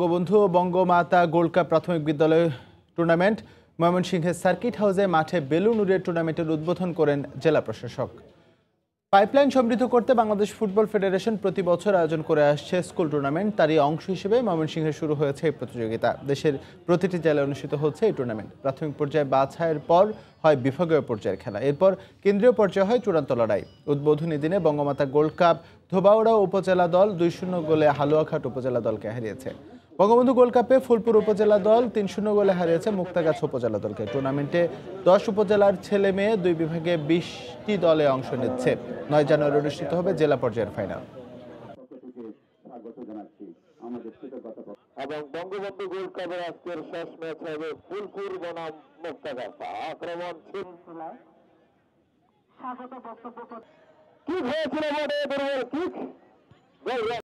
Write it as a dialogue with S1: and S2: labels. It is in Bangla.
S1: বঙ্গবন্ধু বঙ্গমাতা কাপ প্রাথমিক বিদ্যালয় টুর্নামেন্ট ময়মনসিংহের সার্কিট হাউসে মাঠে বেলুন উড়ে টুর্নামেন্টের উদ্বোধন করেন জেলা প্রশাসক পাইপলাইন সমৃদ্ধ করতে বাংলাদেশ ফুটবল ফেডারেশন প্রতি বছর আয়োজন করে আসছে স্কুল টুর্নামেন্ট তারই অংশ হিসেবে ময়মনসিংহে শুরু হয়েছে এই প্রতিযোগিতা দেশের প্রতিটি জেলায় অনুষ্ঠিত হচ্ছে এই টুর্নামেন্ট প্রাথমিক পর্যায়ে বাছাইয়ের পর হয় বিভাগীয় পর্যায়ের খেলা এরপর কেন্দ্রীয় পর্যায়ে হয় চূড়ান্ত লড়াই উদ্বোধনী দিনে বঙ্গমাতা গোল্ড কাপ ধোবাউড়া উপজেলা দল দুই শূন্য গোলে হালুয়াঘাট উপজেলা দলকে হারিয়েছে বঙ্গবন্ধু গোল্ড কাপে ফুলপুর উপজেলা দল তিন শূন্য গোলে হারিয়েছে মুক্তাগাছ উপজেলা দলকে টুর্নামেন্টে দশ উপজেলার ছেলে মেয়ে দুই বিভাগে বিশটি দলে অংশ নিচ্ছে নয় জানুয়ারি অনুষ্ঠিত হবে জেলা পর্যায়ের ফাইনাল এবং বঙ্গবন্ধু গোল্ড কাপের আজকের শেষ ম্যাচ হবে ফুলপুর বনাম মুক্তাগাছা আক্রমণ স্বাগত বক্তব্য কি হয়েছিল